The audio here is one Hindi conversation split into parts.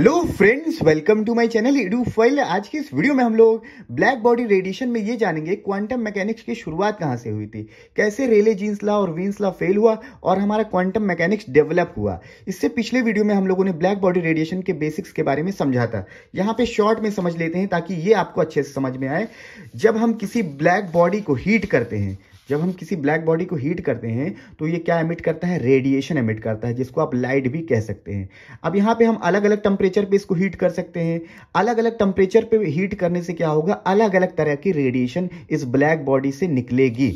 hello friends welcome to my channel edu file आज की इस वीडियो में हम लोग ब्लैक बॉडी रेडिएशन में ये जानेंगे क्वांटम मैकेनिक्स की शुरुआत कहाँ से हुई थी कैसे रेले जीन्स ला और वीन्स ला फेल हुआ और हमारा क्वांटम मैकेनिक्स डेवलप हुआ इससे पिछले वीडियो में हम लोगों ने ब्लैक बॉडी रेडिएशन के बेसिक्स के बारे में समझा था यहाँ पे शॉर्ट में समझ लेते हैं ताकि ये आपको अच्छे से समझ में आए जब हम किसी ब्लैक बॉडी को हीट करते हैं जब हम किसी ब्लैक बॉडी को हीट करते हैं तो ये क्या एमिट करता है रेडिएशन एमिट करता है जिसको आप लाइट भी कह सकते हैं अब यहाँ पे हम अलग अलग टेम्परेचर पे इसको हीट कर सकते हैं अलग अलग टेम्परेचर पे हीट करने से क्या होगा अलग अलग तरह की रेडिएशन इस ब्लैक बॉडी से निकलेगी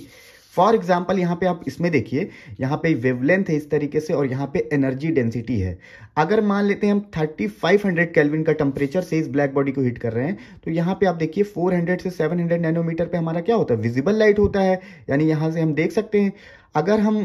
फॉर एग्जाम्पल यहाँ पे आप इसमें देखिए यहाँ पे वेवलेंथ है इस तरीके से और यहाँ पे एनर्जी डेंसिटी है अगर मान लेते हैं हम 3500 केल्विन का टेम्परेचर से इस ब्लैक बॉडी को हीट कर रहे हैं तो यहाँ पे आप देखिए 400 से 700 नैनोमीटर पे हमारा क्या होता है विजिबल लाइट होता है यानी यहाँ से हम देख सकते हैं अगर हम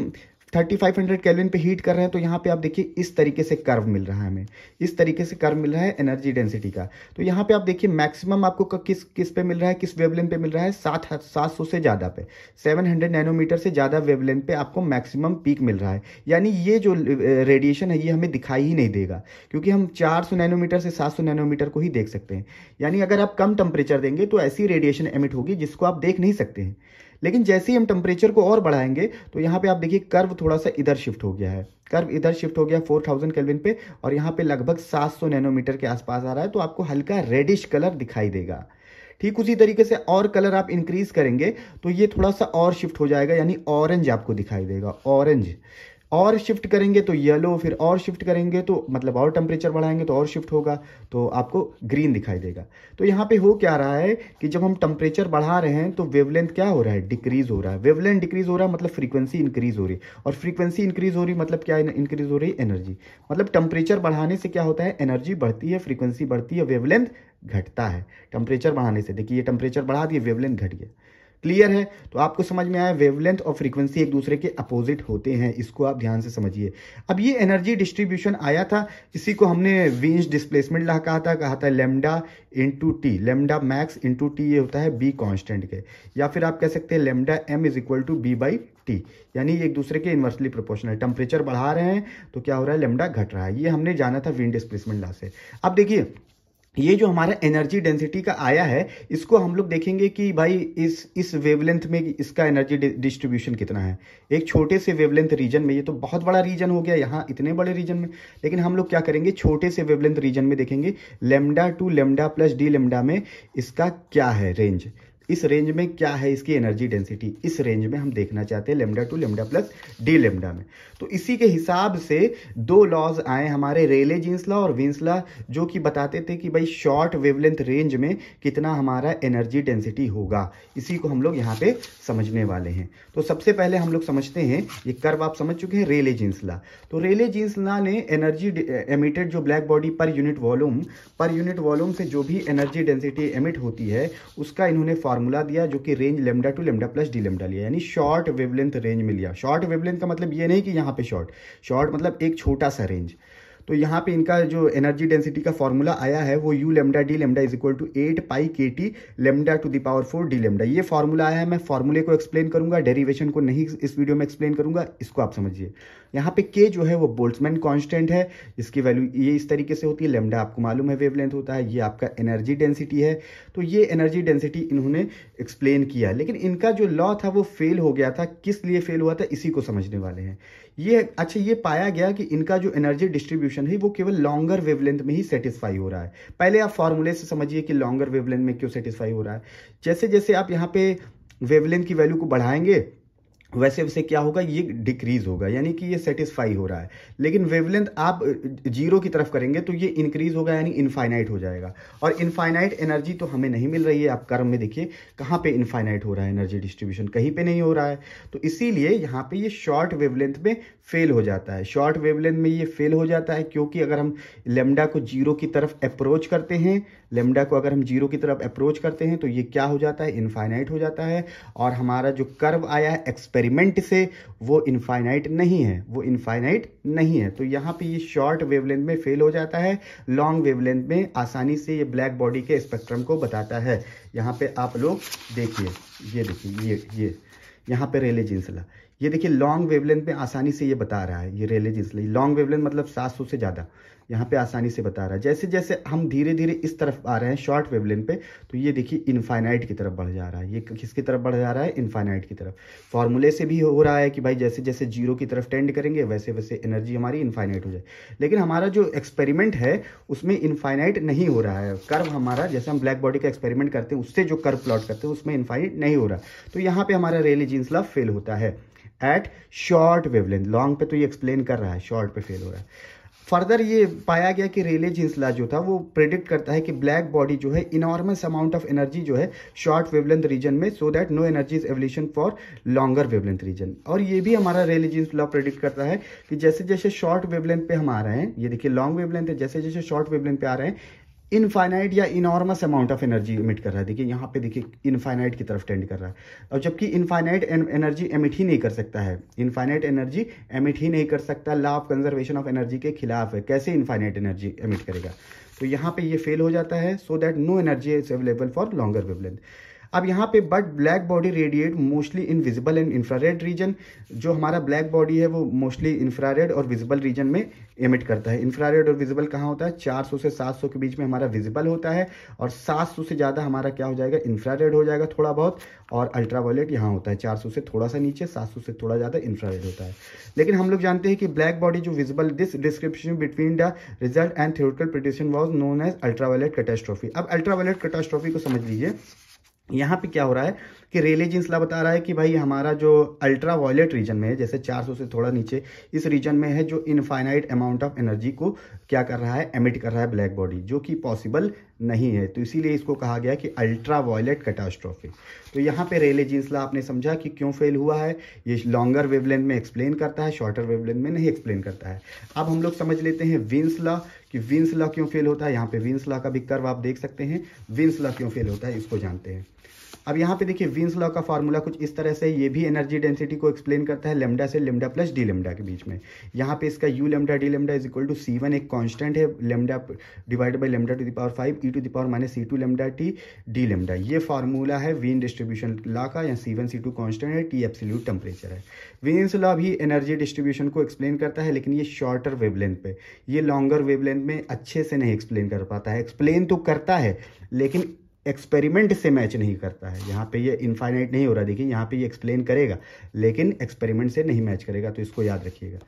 3500 केल्विन पे हीट कर रहे हैं तो यहाँ पे आप देखिए इस तरीके से कर्व मिल रहा है हमें इस तरीके से कर्व मिल रहा है एनर्जी डेंसिटी का तो यहाँ पे आप देखिए मैक्सिमम आपको किस किस पे मिल रहा है किस वेवलेंथ पे मिल रहा है सात सात सौ से ज़्यादा पे 700 नैनोमीटर से ज़्यादा वेवलेंथ पे आपको मैक्सिमम पीक मिल रहा है यानी ये जो रेडिएशन है ये हमें दिखाई ही नहीं देगा क्योंकि हम चार नैनोमीटर से सात नैनोमीटर को ही देख सकते हैं यानी अगर आप कम टेम्परेचर देंगे तो ऐसी रेडिएशन एमिट होगी जिसको आप देख नहीं सकते हैं लेकिन जैसे ही हम टेम्परेचर को और बढ़ाएंगे तो यहाँ पे आप देखिए कर्व थोड़ा सा इधर शिफ्ट हो गया है कर्व इधर शिफ्ट हो गया 4000 थाउजेंड पे और यहाँ पे लगभग 700 नैनोमीटर के आसपास आ रहा है तो आपको हल्का रेडिश कलर दिखाई देगा ठीक उसी तरीके से और कलर आप इंक्रीज करेंगे तो ये थोड़ा सा और शिफ्ट हो जाएगा यानी ऑरेंज आपको दिखाई देगा ऑरेंज और शिफ्ट करेंगे तो येलो फिर और शिफ्ट करेंगे तो मतलब और टेम्परेचर बढ़ाएंगे तो और शिफ्ट होगा तो आपको ग्रीन दिखाई देगा तो यहाँ पे हो क्या रहा है कि जब हम टेम्परेचर बढ़ा रहे हैं तो वेवलेंथ क्या हो रहा है डिक्रीज हो रहा है वेवलेंथ डिक्रीज हो रहा है मतलब फ्रीक्वेंसी इंक्रीज हो रही है और फ्रीक्वेंसी इंक्रीज हो रही मतलब क्या इंक्रीज हो रही है एनर्जी मतलब टेम्परेचर बढ़ाने से क्या होता है एनर्जी बढ़ती है फ्रीक्वेंसी बढ़ती है वेवलेंथ घटता है टेम्परेचर बढ़ाने से देखिए ये टेम्परेचर बढ़ा दिए वेवलेंथ घट गया क्लियर है तो आपको समझ में आया वेवलेंथ और फ्रीक्वेंसी एक दूसरे के अपोजिट होते हैं इसको आप ध्यान से समझिए अब ये एनर्जी डिस्ट्रीब्यूशन आया था इसी को हमने विंच डिस्प्लेसमेंट ला कहा था कहा था lambda into T lambda max into T ये होता है बी कॉन्स्टेंट के या फिर आप कह सकते हैं lambda m is equal to b by T यानी एक दूसरे के इन्वर्सली प्रोपोर्शनल टेम्परेचर बढ़ा रहे हैं तो क्या हो रहा है लेमडा घट रहा है ये हमने जाना था विंड डिस्प्लेसमेंट ला से अब देखिए ये जो हमारा एनर्जी डेंसिटी का आया है इसको हम लोग देखेंगे कि भाई इस इस वेवलेंथ में इसका एनर्जी डिस्ट्रीब्यूशन कितना है एक छोटे से वेवलेंथ रीजन में ये तो बहुत बड़ा रीजन हो गया यहाँ इतने बड़े रीजन में लेकिन हम लोग क्या करेंगे छोटे से वेवलेंथ रीजन में देखेंगे lambda to lambda plus d lambda में इसका क्या है रेंज इस रेंज में क्या है इसकी एनर्जी डेंसिटी इस रेंज में हम देखना चाहते हैं lambda to lambda plus d lambda में तो इसी के हिसाब से दो लॉज आए हमारे रेले जींसला और विंसला जो कि बताते थे कि भाई शॉर्ट वेवलेंथ रेंज में कितना हमारा एनर्जी डेंसिटी होगा इसी को हम लोग यहाँ पे समझने वाले हैं तो सबसे पहले हम लोग समझते हैं ये कर्व आप समझ चुके हैं रेले जींसला तो रेले जींसला ने एनर्जी एमिटेड जो ब्लैक बॉडी पर यूनिट वॉल्यूम पर यूनिट वॉल्यूम से जो भी एनर्जी डेंसिटी एमिट होती है उसका इन्होंने फार्मूला दिया जो कि range lambda to lambda plus d lambda लिया यानी शॉर्ट वेवलेंथ रेंज में लिया शॉर्ट वेवलेंथ का मतलब ये नहीं कि यहाँ पे शॉर्ट शॉर्ट मतलब एक छोटा सा रेंज तो यहाँ पे इनका जो एनर्जी डेंसिटी का फॉर्मूला आया है वो u lambda d lambda is equal to eight pi k T lambda to the power four d lambda ये फॉर्मूला आया है मैं फॉर्मूले को एक्सप्लेन करूंगा डेरिवेशन को नहीं इस वीडियो में एक्सप्लेन करूंगा इसको आप समझिए यहाँ पे के जो है वो बोल्ट्समैन कॉन्स्टेंट है इसकी वैल्यू ये इस तरीके से होती है लेमडा आपको मालूम है वेवलेंथ होता है ये आपका एनर्जी डेंसिटी है तो ये एनर्जी डेंसिटी इन्होंने एक्सप्लेन किया लेकिन इनका जो लॉ था वो फेल हो गया था किस लिए फेल हुआ था इसी को समझने वाले हैं ये अच्छा ये पाया गया कि इनका जो एनर्जी डिस्ट्रीब्यूशन है वो केवल लॉन्गर वेवलेंथ में ही सेटिस्फाई हो रहा है पहले आप फॉर्मूले से समझिए कि लॉन्गर वेवलेंथ में क्यों सेटिस्फाई हो रहा है जैसे जैसे आप यहाँ पे वेवलेंथ की वैल्यू को बढ़ाएंगे वैसे वैसे क्या होगा ये डिक्रीज होगा यानी कि ये सेटिस्फाई हो रहा है लेकिन वेवलेंथ आप जीरो की तरफ करेंगे तो ये इंक्रीज होगा यानी इनफाइनाइट हो जाएगा और इनफाइनाइट एनर्जी तो हमें नहीं मिल रही है आप कर्म में देखिए कहाँ पे इनफाइनाइट हो रहा है एनर्जी डिस्ट्रीब्यूशन कहीं पे नहीं हो रहा है तो इसीलिए यहाँ पे ये शॉर्ट वेवलेंथ में फेल हो जाता है शॉर्ट वेवलेंथ में ये फेल हो जाता है क्योंकि अगर हम लेमडा को जीरो की तरफ अप्रोच करते हैं लेमडा को अगर हम जीरो की तरफ अप्रोच करते हैं तो ये क्या हो जाता है इनफाइनाइट हो जाता है और हमारा जो कर्व आया है एक्सपेक्ट एक्सपेरिमेंट से वो इनफाइनाइट नहीं है वो इनफाइनाइट नहीं है तो यहाँ पे ये शॉर्ट वेवलेंथ में फेल हो जाता है लॉन्ग वेवलेंथ में आसानी से ये ब्लैक बॉडी के स्पेक्ट्रम को बताता है यहाँ पे आप लोग देखिए ये देखिए ये ये यहाँ पे रेले जिंसला ये देखिए लॉन्ग वेवलेंथ पे आसानी से ये बता रहा है ये रेले जिसलिए लॉन्ग वेवलेंथ मतलब 700 से ज़्यादा यहाँ पे आसानी से बता रहा है जैसे जैसे हम धीरे धीरे इस तरफ आ रहे हैं शॉर्ट वेवलेंथ पे तो ये देखिए इन्फाइनाइट की तरफ बढ़ जा रहा है ये किसकी तरफ बढ़ जा रहा है इन्फाइनाइट की तरफ फॉर्मूले से भी हो रहा है कि भाई जैसे जैसे जीरो की तरफ टेंड करेंगे वैसे वैसे एनर्जी हमारी इन्फाइनाइट हो जाए लेकिन हमारा जो एक्सपेरिमेंट है उसमें इन्फाइनाइट नहीं हो रहा है कर्व हमारा जैसे हम ब्लैक बॉडी का एक्सपेरिमेंट करते हैं उससे जो कर्व प्लॉट करते हैं उसमें इन्फाइनाइट नहीं हो रहा तो यहाँ पर हमारा रेली जींस फेल होता है एट शॉर्ट वेवलेंथ लॉन्ग पे तो ये एक्सप्लेन कर रहा है शॉर्ट पे फेल हो रहा है फर्दर ये पाया गया कि रेले जिंसला जो था वो प्रेडिक्ट करता है कि ब्लैक बॉडी जो है इनॉर्मस अमाउंट ऑफ एनर्जी जो है शॉर्ट वेवलेंथ रीजन में so that no energy is evolution for longer wavelength region और ये भी हमारा रेले जिंसला प्रेडिक्ट करता है कि जैसे जैसे शॉर्ट वेवलेंथ पे हम आ रहे हैं ये देखिए लॉन्ग वेवलेंथ है जैसे जैसे शॉर्ट वेवलेंथ पे आ रहे हैं इनफाइनाइट या enormous amount of energy emit कर रहा है देखिए यहाँ पे देखिए इनफाइनाइट की तरफ टेंड कर रहा है और जबकि इनफाइनाइट एनर्जी एमिट ही नहीं कर सकता है इनफाइनाइट एनर्जी एमिट ही नहीं कर सकता law of conservation of energy के खिलाफ है कैसे इनफाइनाइट एनर्जी एमिट करेगा तो यहाँ पे ये फेल हो जाता है so that no energy is available for longer wavelength अब यहाँ पे but black body radiate mostly in visible and infrared region जो हमारा ब्लैक बॉडी है वो मोस्टली इंफ्रारेड और विजिबल रीजन में एमिट करता है इंफ्रारेड और विजिबल कहाँ होता है 400 से 700 के बीच में हमारा विजिबल होता है और 700 से ज़्यादा हमारा क्या हो जाएगा इंफ्रारेड हो जाएगा थोड़ा बहुत और अल्ट्रावायलेट यहाँ होता है चार से थोड़ा सा नीचे सात से थोड़ा ज़्यादा इंफ्रारेड होता है लेकिन हम लोग जानते हैं कि ब्लैक बॉडी जो visible this description between the result and theoretical prediction was known as ultra violet अब अल्ट्रावायलेट वायलेट को समझ लीजिए यहाँ पे क्या हो रहा है कि रेले जिन्सला बता रहा है कि भाई हमारा जो अल्ट्रा वायलेट रीजन में है जैसे 400 से थोड़ा नीचे इस रीजन में है जो इनफाइनाइट अमाउंट ऑफ एनर्जी को क्या कर रहा है एमिट कर रहा है ब्लैक बॉडी जो कि पॉसिबल नहीं है तो इसीलिए इसको कहा गया कि अल्ट्रा वायलेट कैटास्ट्रॉफी तो यहाँ पे रेले जिन्सला आपने समझा कि क्यों फेल हुआ है ये लॉन्गर वेवलेंथ में एक्सप्लेन करता है शॉर्टर वेवलेंथ में नहीं एक्सप्लेन करता है अब हम लोग समझ लेते हैं विंस लॉ कि विंस लॉ क्यों फेल होता है यहाँ पे विंस लॉ का भी कर्व आप देख सकते हैं विंस लॉ क्यों फेल होता है इसको जानते हैं अब यहाँ पे देखिए विंस लॉ का फार्मूला कुछ इस तरह से ये भी एनर्जी डेंसिटी को एक्सप्लेन करता है लेमडा से लेमडा प्लस डी लेमडा के बीच में यहाँ पे इसका u lambda d lambda is equal to C one एक कॉन्स्टेंट है lambda divide by lambda to the power five e to the power minus C two lambda T d lambda ये फार्मूला है वीन डिस्ट्रीब्यूशन लॉ का यहाँ C one C two constant है टी एब्सोल्यूट टेम्परेचर है विंस लॉ भी एनर्जी डिस्ट्रीब्यूशन को एक्सप्लेन करता है लेकिन ये शॉर्टर वेवलेंथ पे ये लॉन्गर वेवलेंथ में अच्छे से नहीं एक्सप्लेन कर पाता है एक्सप्लेन तो करता है लेकिन एक्सपेरिमेंट से मैच नहीं करता है यहाँ पे ये इनफाइनाइट नहीं हो रहा देखिए यहाँ पे ये एक्सप्लेन करेगा लेकिन एक्सपेरिमेंट से नहीं मैच करेगा तो इसको याद रखिएगा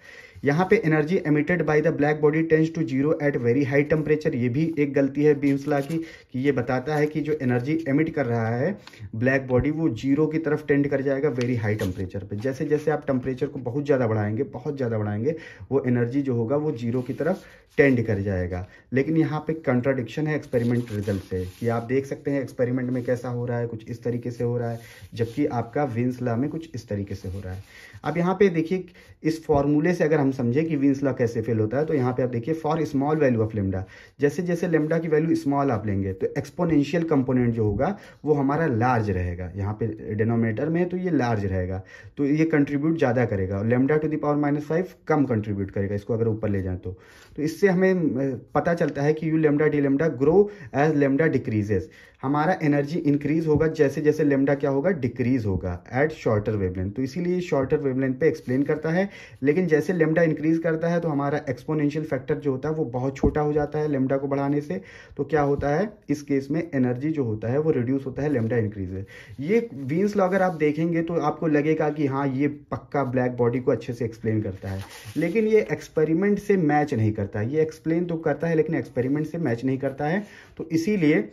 यहाँ पे energy emitted by the black body tends to zero at very high temperature ये भी एक गलती है बीम्स की कि ये बताता है कि जो एनर्जी एमिट कर रहा है ब्लैक बॉडी वो जीरो की तरफ टेंड कर जाएगा वेरी हाई टेम्परेचर पे जैसे जैसे आप टेम्परेचर को बहुत ज़्यादा बढ़ाएंगे बहुत ज़्यादा बढ़ाएंगे वो एनर्जी जो होगा वो जीरो की तरफ टेंड कर जाएगा लेकिन यहाँ पे कंट्राडिक्शन है एक्सपेरिमेंट रिजल्ट से कि आप देख सकते हैं एक्सपेरिमेंट में कैसा हो रहा है कुछ इस तरीके से हो रहा है जबकि आपका विंस में कुछ इस तरीके से हो रहा है अब यहाँ पे देखिए इस फॉर्मूले से अगर हम हम समझे कि विंस लॉ कैसे फेल होता है तो यहाँ पे आप देखिए for small value of lambda जैसे जैसे लेमडा की वैल्यू स्मॉल आप लेंगे तो एक्सपोनेंशियल कंपोनेंट जो होगा वो हमारा लार्ज रहेगा यहाँ पे डिनोमिनेटर में तो ये लार्ज रहेगा तो ये कंट्रीब्यूट ज़्यादा करेगा और lambda to power minus five कम कंट्रीब्यूट करेगा इसको अगर ऊपर ले जाए तो तो इससे हमें पता चलता है कि u lambda d lambda grow as lambda decreases हमारा एनर्जी इंक्रीज होगा जैसे जैसे लेमडा क्या होगा डिक्रीज होगा एट शॉर्टर वेवलेंथ तो इसीलिए शॉर्टर वेवलेंथ पे एक्सप्लेन करता है लेकिन जैसे लेमडा लेमडा इंक्रीज करता है तो हमारा एक्सपोनेंशियल फैक्टर जो होता है वो बहुत छोटा हो जाता है लेमडा को बढ़ाने से तो क्या होता है इस केस में एनर्जी जो होता है वो रिड्यूस होता है लेमडा इंक्रीज है ये वीन्स लॉ अगर आप देखेंगे तो आपको लगेगा कि हाँ ये पक्का ब्लैक बॉडी को अच्छे से एक्सप्लेन करता है लेकिन ये एक्सपेरिमेंट से मैच नहीं करता ये एक्सप्लेन तो करता है लेकिन एक्सपेरिमेंट से मैच नहीं करता है तो इसीलिए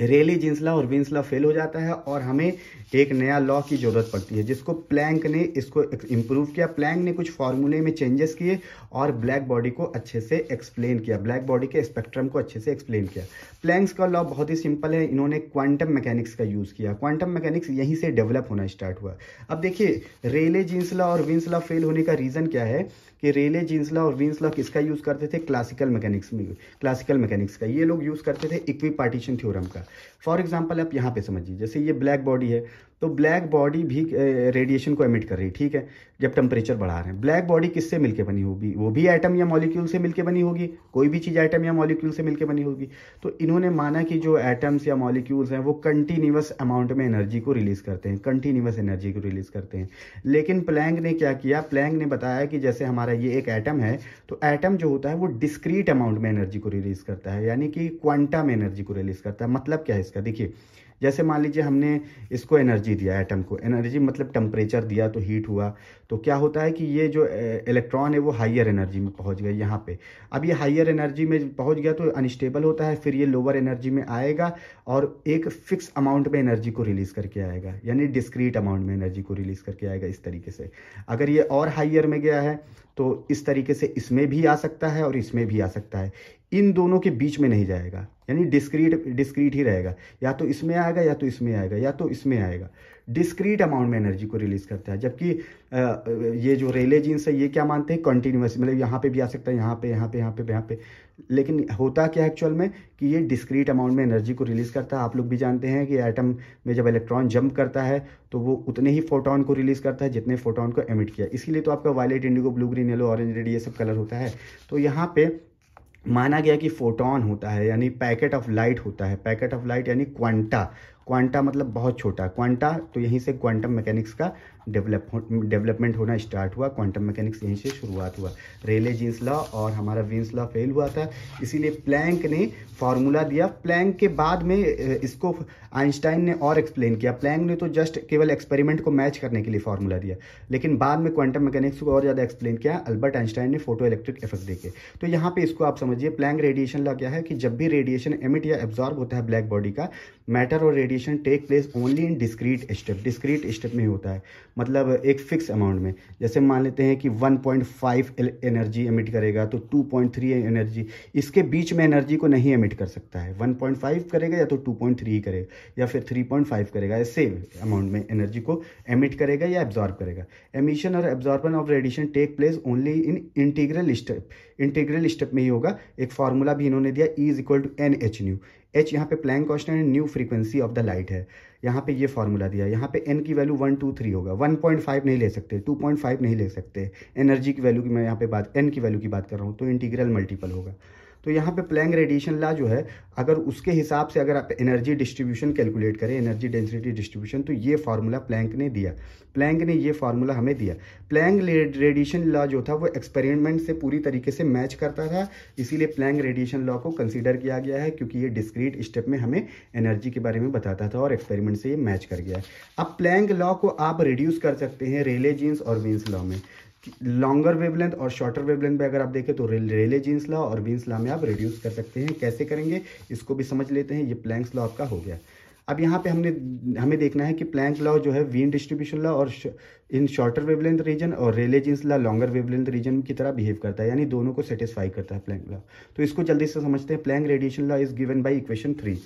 रेली जिंसला और विंसला फेल हो जाता है और हमें एक नया लॉ की ज़रूरत पड़ती है जिसको प्लैंक ने इसको इम्प्रूव किया प्लैंक ने कुछ फार्मूले में चेंजेस किए और ब्लैक बॉडी को अच्छे से एक्सप्लेन किया ब्लैक बॉडी के स्पेक्ट्रम को अच्छे से एक्सप्लेन किया प्लैंक्स का लॉ बहुत ही सिंपल है इन्होंने क्वांटम मैकेनिक्स का यूज़ किया क्वांटम मैकेनिक्स यहीं से डेवलप होना स्टार्ट हुआ अब देखिए रेले जिंसला और विंसला फेल होने का रीज़न क्या है कि रेले जिंसला और विंसला किसका यूज़ करते थे क्लासिकल मैकेनिक्स में क्लासिकल मैकेनिक्स का ये लोग यूज़ करते थे इक्वी पार्टीशन थ्योरम का फॉर एग्जाम्पल आप यहाँ पे समझिए जैसे ये ब्लैक बॉडी है तो ब्लैक बॉडी भी रेडिएशन को एमिट कर रही है ठीक है जब टेम्परेचर बढ़ा रहे हैं ब्लैक बॉडी किससे मिलके बनी होगी वो भी एटम या मॉलिक्यूल से मिलके बनी होगी कोई भी चीज़ एटम या मॉलिक्यूल से मिलके बनी होगी तो इन्होंने माना कि जो एटम्स या मॉलिक्यूल्स हैं वो कंटिन्यूस अमाउंट में एनर्जी को रिलीज़ करते हैं कंटिन्यूस एनर्जी को रिलीज़ करते हैं लेकिन प्लैंग ने क्या किया प्लैंग ने बताया कि जैसे हमारा ये एक एटम है तो एटम जो होता है वो डिस्क्रीट अमाउंट में एनर्जी को रिलीज़ करता है यानी कि क्वांटम एनर्जी को रिलीज़ करता है मतलब क्या है इसका देखिए जैसे मान लीजिए हमने इसको एनर्जी दिया एटम को एनर्जी मतलब टेम्परेचर दिया तो हीट हुआ तो क्या होता है कि ये जो इलेक्ट्रॉन है वो हाइयर एनर्जी में पहुंच गया यहाँ पे अब ये हाइयर एनर्जी में पहुंच गया तो अनस्टेबल होता है फिर ये लोअर एनर्जी में आएगा और एक फिक्स अमाउंट में एनर्जी को रिलीज करके आएगा यानी डिस्क्रीट अमाउंट में एनर्जी को रिलीज करके आएगा इस तरीके से अगर ये और हाइयर में गया है तो इस तरीके से इसमें भी आ सकता है और इसमें भी आ सकता है इन दोनों के बीच में नहीं जाएगा यानी डिस्क्रीट डिस्क्रीट ही रहेगा या तो इसमें आएगा या तो इसमें आएगा या तो इसमें आएगा डिस्क्रीट अमाउंट में एनर्जी को रिलीज करता है जबकि ये जो रेले जीन्स है ये क्या मानते हैं कंटिन्यूस मतलब यहाँ पे भी आ सकता है यहाँ पे यहाँ पे यहाँ पे यहाँ पे लेकिन होता क्या एक्चुअल में कि ये डिस्क्रीट अमाउंट में एनर्जी को रिलीज़ करता है आप लोग भी जानते हैं कि एटम में जब इलेक्ट्रॉन जंप करता है तो वो उतने ही फोटोन को रिलीज़ करता है जितने फोटोन को एमिट किया इसीलिए तो आपका violet indigo blue green yellow orange red ये सब कलर होता है तो यहाँ पे माना गया कि फोटोन होता है यानी पैकेट ऑफ लाइट होता है पैकेट ऑफ लाइट यानी क्वांटा क्वांटा मतलब बहुत छोटा क्वांटा तो यहीं से क्वांटम मैकेनिक्स का डेवलप डेवलपमेंट होना स्टार्ट हुआ क्वांटम मैकेनिक्स यहीं से शुरुआत हुआ रेले जींस लॉ और हमारा विंस लॉ फेल हुआ था इसीलिए प्लैंक ने फार्मूला दिया प्लैंक के बाद में इसको आइंस्टाइन ने और एक्सप्लेन किया प्लैंक ने तो जस्ट केवल एक्सपेरिमेंट को मैच करने के लिए फार्मूला दिया लेकिन बाद में क्वांटम मैकेनिक्स को और ज़्यादा एक्सप्लेन किया अल्बर्ट आइंस्टाइन ने फोटो इलेक्ट्रिक इफेक्ट देखे तो यहाँ पर इसको आप समझिए प्लैंक रेडिएशन लॉ क्या है कि जब भी रेडिएशन एमिट या एब्जॉर्ब होता है ब्लैक बॉडी का मैटर और radiation take place only in discrete step discrete step में होता है मतलब एक फिक्स अमाउंट में जैसे मान लेते हैं कि 1.5 एनर्जी एमिट करेगा तो 2.3 एनर्जी इसके बीच में एनर्जी को नहीं एमिट कर सकता है 1.5 करेगा या तो 2.3 करेगा या फिर 3.5 करेगा या सेम अमाउंट में एनर्जी को एमिट करेगा या एब्जॉर्ब करेगा एमिशन और absorption of radiation take place only in integral step integral step में ही होगा एक फार्मूला भी इन्होंने दिया E is equal to n h nu h यहाँ पे Planck constant and nu frequency of the light है यहाँ पे ये फार्मूला दिया यहाँ पे एन की वैल्यू वन टू थ्री होगा वन पॉइंट फाइव नहीं ले सकते टू पॉइंट फाइव नहीं ले सकते एनर्जी की वैल्यू की मैं यहाँ पे बात एन की वैल्यू की बात कर रहा हूँ तो इंटीग्रल मल्टीपल होगा तो यहाँ पे प्लैंग रेडिएशन ला जो है अगर उसके हिसाब से अगर आप एनर्जी डिस्ट्रीब्यूशन कैलकुलेट करें एनर्जी डेंसिटी डिस्ट्रीब्यूशन तो ये फार्मूला प्लैंक ने दिया प्लैंक ने ये फार्मूला हमें दिया प्लैंग रेडिएशन लॉ जो था वो एक्सपेरिमेंट से पूरी तरीके से मैच करता था इसीलिए प्लैंग रेडिएशन लॉ को कंसिडर किया गया है क्योंकि ये डिस्क्रीट स्टेप में हमें एनर्जी के बारे में बताता था और एक्सपेरिमेंट से ये मैच कर गया है अब प्लैंग लॉ को आप रिड्यूस कर सकते हैं रेले जीन्स और विंस लॉ में लॉन्गर वेवलेंथ और शॉर्टर वेवलेंथ में अगर आप देखें तो रे, रेले जीन्स लॉ और बीन्स लॉ में आप रिड्यूस कर सकते हैं कैसे करेंगे इसको भी समझ लेते हैं ये प्लैंक्स लॉ आपका हो गया अब यहाँ पे हमने हमें देखना है कि प्लैंक लॉ जो है वीन डिस्ट्रीब्यूशन लॉ और इन शॉर्टर वेवलेंथ रीजन और Rayleigh Jeans law longer wavelength region की तरह बिहेव करता है यानी दोनों को सेटिस्फाई करता है प्लैंक लॉ तो इसको जल्दी से समझते हैं Planck radiation law is given by equation three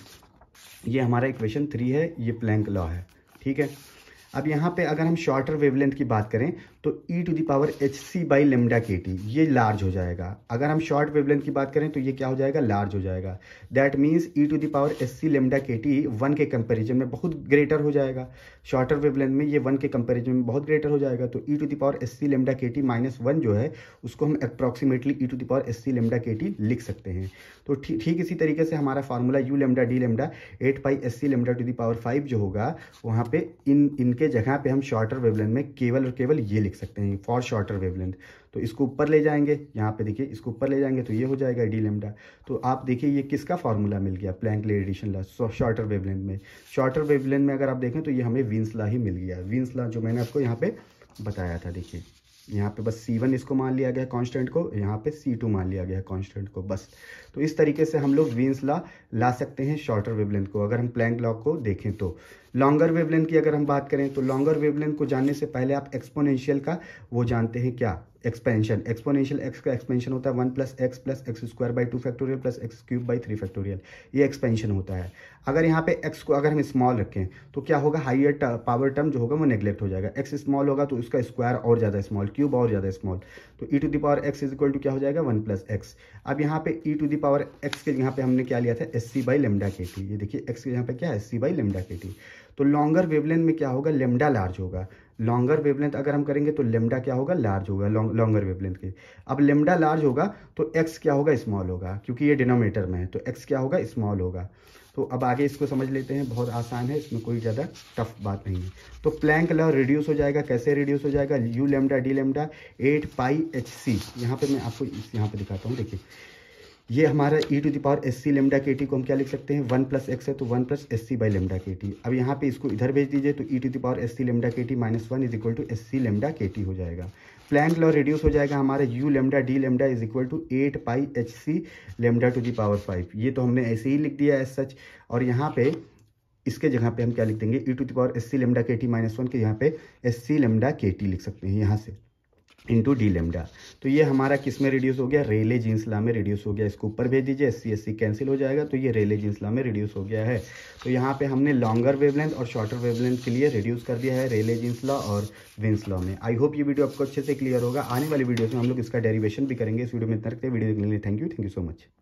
ये हमारा इक्वेशन थ्री है ये प्लैंक लॉ है ठीक है अब यहाँ पे अगर हम शॉर्टर वेवलेंथ की बात करें तो e to the power h c by lambda k T ये लार्ज हो जाएगा अगर हम शॉर्ट वेवलेंथ की बात करें तो ये क्या हो जाएगा लार्ज हो जाएगा that means e to the power h c lambda k T one के कंपेरिजन में बहुत ग्रेटर हो जाएगा शॉर्टर वेवलेंथ में ये वन के कंपेरिजन में बहुत ग्रेटर हो जाएगा तो e to the power h c lambda k T minus one जो है उसको हम approximately e to the power h c lambda k T लिख सकते हैं तो ठीक इसी तरीके से हमारा formula u lambda d lambda eight pi s c lambda to the power five जो होगा वहाँ पे इन इनके जगह पे हम शॉर्टर वेवलेंथ में केवल और केवल ये लिख सकते हैं फॉर शॉर्टर वेवलेंथ तो इसको ऊपर ले जाएंगे यहाँ पे देखिए इसको ऊपर ले जाएंगे तो ये हो जाएगा डी लेमडा तो आप देखिए ये किसका फॉर्मूला मिल गया प्लैंक ले रेडिएशन ला शॉर्टर वेवलेंथ में शॉर्टर वेवलेंथ में अगर आप देखें तो ये हमें विंस लॉ ही मिल गया विंस लॉ जो मैंने आपको यहाँ पे बताया था देखिए यहाँ पे बस C1 इसको मान लिया गया कांस्टेंट को यहाँ पे C2 मान लिया गया कांस्टेंट को बस तो इस तरीके से हम लोग वीन्स ला ला सकते हैं शॉर्टर वेवलेंथ को अगर हम प्लैंक लॉ को देखें तो लॉन्गर वेवलेंथ की अगर हम बात करें तो लॉन्गर वेवलेंथ को जानने से पहले आप एक्सपोनेंशियल का वो जानते हैं क्या एक्सपेंशन एक्सपोनेंशियल एक्स का एक्सपेंशन होता है one plus x plus x square by two factorial plus x cube by three factorial ये एक्सपेंशन होता है अगर यहाँ पे एक्स को अगर हम स्मॉल रखें तो क्या होगा हाइयर पावर टर्म जो होगा वो नेग्लेक्ट हो जाएगा एक्स स्मॉल होगा तो उसका स्क्वायर और ज़्यादा स्मॉल क्यूब और ज़्यादा स्मॉल तो e to the power x is equal to क्या हो जाएगा वन प्लस एक्स अब यहाँ पे e to the power x के यहाँ पे हमने क्या लिया था s c by lambda k T ये देखिए एक्स के यहाँ पे क्या है s c by lambda k T तो लॉन्गर वेवलेंथ में क्या होगा लेमडा लार्ज होगा लॉन्गर वेवलेंथ अगर हम करेंगे तो लेमडा क्या होगा लार्ज होगा लॉन्गर वेवलेंथ के अब लेमडा लार्ज होगा तो एक्स क्या होगा स्मॉल होगा क्योंकि ये डिनोमीटर में है तो एक्स क्या होगा स्मॉल होगा तो अब आगे इसको समझ लेते हैं बहुत आसान है इसमें कोई ज़्यादा टफ बात नहीं है तो प्लैंक लॉ रिड्यूस हो जाएगा कैसे रिड्यूस हो जाएगा u lambda d lambda eight pi h c यहाँ पर मैं आपको यहाँ पर दिखाता हूँ देखिए ये हमारा e to the power s c lambda k T को हम क्या लिख सकते हैं वन प्लस एक्स है तो one plus s c by lambda k T अब यहाँ पे इसको इधर भेज दीजिए तो e to the power s c lambda k T minus one is equal to s c lambda k T हो जाएगा प्लैंक लॉ रिड्यूस हो जाएगा हमारा u lambda d lambda is equal to eight pi h c lambda to the power five ये तो हमने ऐसे ही लिख दिया एस सच और यहाँ पे इसके जगह पे हम क्या लिख देंगे e to the power s c lambda k T minus one के यहाँ पे s c lambda k T लिख सकते हैं यहाँ से इंटू डी लेमडा तो ये हमारा किस में रिड्यूस हो गया रेले जींस ला में रिड्यूस हो गया इसको ऊपर भेज दीजिए s c s c cancel हो जाएगा तो ये रेले जींस ला में रिड्यूस हो गया है तो यहाँ पे हमने लॉन्गर वेवलेंथ और शॉर्टर वेवलेंथ के लिए रिड्यूस कर दिया है रेले जींस लॉ और विंस लॉ में आई होप ये वीडियो आपको अच्छे से क्लियर होगा आने वाली वीडियोज में हम लोग इसका डेरिवेशन भी करेंगे इस वीडियो में इतना रखते हैं वीडियो देखने के लिए thank you thank you so much